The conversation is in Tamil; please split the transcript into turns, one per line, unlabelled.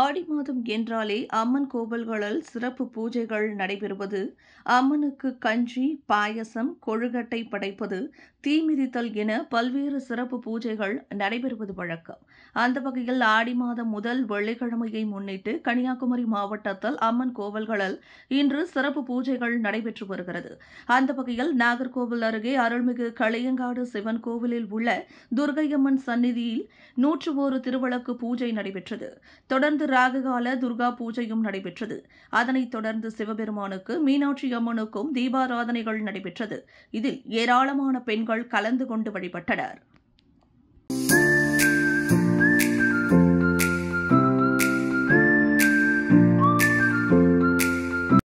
ஆடி மாதம் என்றாலே அம்மன் கோவில்களில் சிறப்பு பூஜைகள் நடைபெறுவது அம்மனுக்கு கஞ்சி பாயசம் கொழுகட்டை படைப்பது தீமிதித்தல் என பல்வேறு சிறப்பு பூஜைகள் நடைபெறுவது வழக்கம் அந்த வகையில் ஆடி மாதம் முதல் வெள்ளிக்கிழமையை முன்னிட்டு கன்னியாகுமரி மாவட்டத்தில் அம்மன் கோவில்களில் இன்று சிறப்பு பூஜைகள் நடைபெற்று வருகிறது அந்த வகையில் நாகர்கோவில் அருகே அருள்மிகு களியங்காடு சிவன் கோவிலில் உள்ள துர்கையம்மன் சந்நிதியில் நூற்று ஒரு திருவிளக்கு பூஜை நடைபெற்றது தொடர்ந்து தொடர்ந்து ராககால துர்கா பூஜையும் நடைபெற்றது அதனைத் தொடர்ந்து சிவபெருமானுக்கு மீனாட்சி அம்மனுக்கும் தீபாராதனைகள் நடைபெற்றது இதில் ஏராளமான பெண்கள் கலந்து கொண்டு வழிபட்டனர்